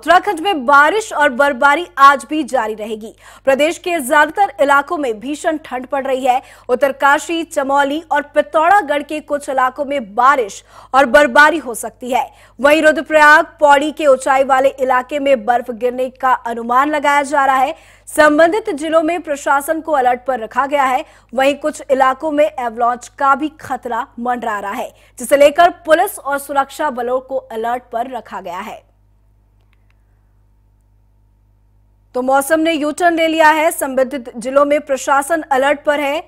उत्तराखंड में बारिश और बर्फबारी आज भी जारी रहेगी प्रदेश के ज्यादातर इलाकों में भीषण ठंड पड़ रही है उत्तरकाशी चमोली और पिथौरागढ़ के कुछ इलाकों में बारिश और बर्फबारी हो सकती है वहीं रुद्रप्रयाग पौड़ी के ऊंचाई वाले इलाके में बर्फ गिरने का अनुमान लगाया जा रहा है संबंधित जिलों में प्रशासन को अलर्ट पर रखा गया है वहीं कुछ इलाकों में एवलॉन्च का भी खतरा मंडरा रहा है जिसे लेकर पुलिस और सुरक्षा बलों को अलर्ट पर रखा गया है तो मौसम ने यूटर्न ले लिया है संबंधित जिलों में प्रशासन अलर्ट पर है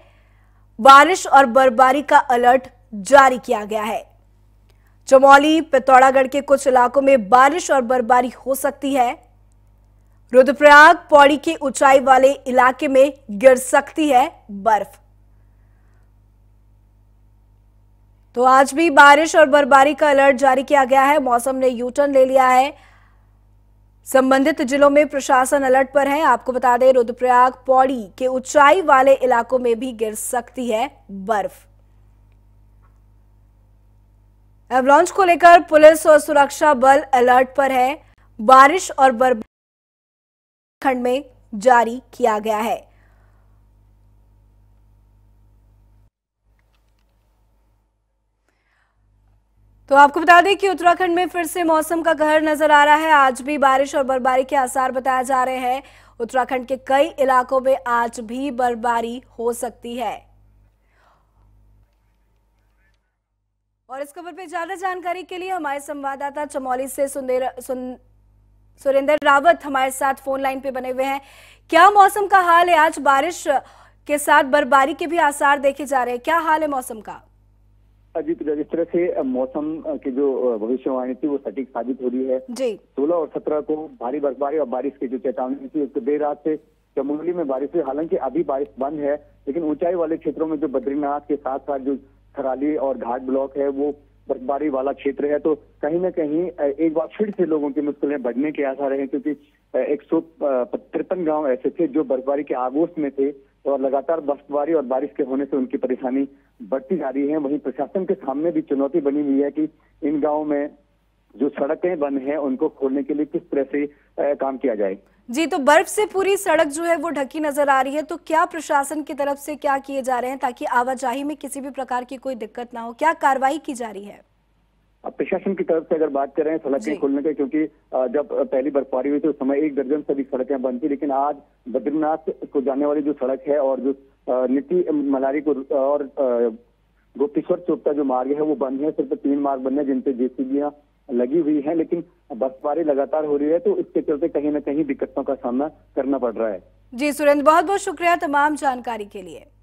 बारिश और बर्फबारी का अलर्ट जारी किया गया है चमौली पिथौरागढ़ के कुछ इलाकों में बारिश और बर्फबारी हो सकती है रुद्रप्रयाग पौड़ी के ऊंचाई वाले इलाके में गिर सकती है बर्फ तो आज भी बारिश और बर्फबारी का अलर्ट जारी किया गया है मौसम ने यूटर्न ले लिया है संबंधित जिलों में प्रशासन अलर्ट पर है आपको बता दें रुद्रप्रयाग पौड़ी के ऊंचाई वाले इलाकों में भी गिर सकती है बर्फ एवलॉन्च को लेकर पुलिस और सुरक्षा बल अलर्ट पर है बारिश और बर्फ खंड में जारी किया गया है तो आपको बता दें कि उत्तराखंड में फिर से मौसम का कहर नजर आ रहा है आज भी बारिश और बर्फबारी के आसार बताए जा रहे हैं उत्तराखंड के कई इलाकों में आज भी बर्फबारी हो सकती है और इस खबर पर ज्यादा जानकारी के लिए हमारे संवाददाता चमौली से सुंदर सुन सुरेंद्र रावत हमारे साथ फोन लाइन पे बने हुए हैं क्या मौसम का हाल है आज बारिश के साथ बर्फबारी के भी आसार देखे जा रहे हैं क्या हाल है मौसम का अजीत जिस तरह से मौसम की जो भविष्यवाणी थी वो सटीक साबित हो रही है सोलह और सत्रह को भारी बर्फबारी और बारिश की जो चेतावनी थी उसको देर रात से चमोली में बारिश हुई हालांकि अभी बारिश बंद है लेकिन ऊंचाई वाले क्षेत्रों में जो बद्रीनाथ के साथ साथ जो खराली और घाट ब्लॉक है वो बर्फबारी वाला क्षेत्र है तो कहीं ना कहीं एक बार फिर से लोगों की मुश्किलें बढ़ने के आसार हैं क्योंकि एक सौ तिरपन गाँव ऐसे थे जो बर्फबारी के आगोश में थे और लगातार बर्फबारी और बारिश के होने से उनकी परेशानी बढ़ती जा रही है वहीं प्रशासन के सामने भी चुनौती बनी हुई है कि इन गाँव में जो सड़कें बंद हैं उनको खोलने के लिए किस तरह से काम किया जाए जी तो बर्फ से पूरी सड़क जो है वो ढकी नजर आ रही है तो क्या प्रशासन की तरफ से क्या किए जा रहे हैं ताकि आवाजाही में किसी भी प्रकार की कोई दिक्कत ना हो क्या कार्रवाई की जा रही है अब प्रशासन की तरफ से अगर बात कर रहे हैं सड़कें खुलने के क्योंकि जब पहली बर्फबारी हुई तो उस समय एक दर्जन से अधिक सड़कें बंद थी लेकिन आज बद्रीनाथ को जाने वाली जो सड़क है और जो नीति मलारी को और गोपेश्वर चौक का जो मार्ग है वो बंद है सिर्फ तीन मार्ग बंद है जिनपे जेसीबियां लगी हुई है लेकिन बर्फबारी लगातार हो रही है तो इसके चलते कहीं ना कहीं दिक्कतों का सामना करना पड़ रहा है जी सुरेंद्र बहुत बहुत शुक्रिया तमाम जानकारी के लिए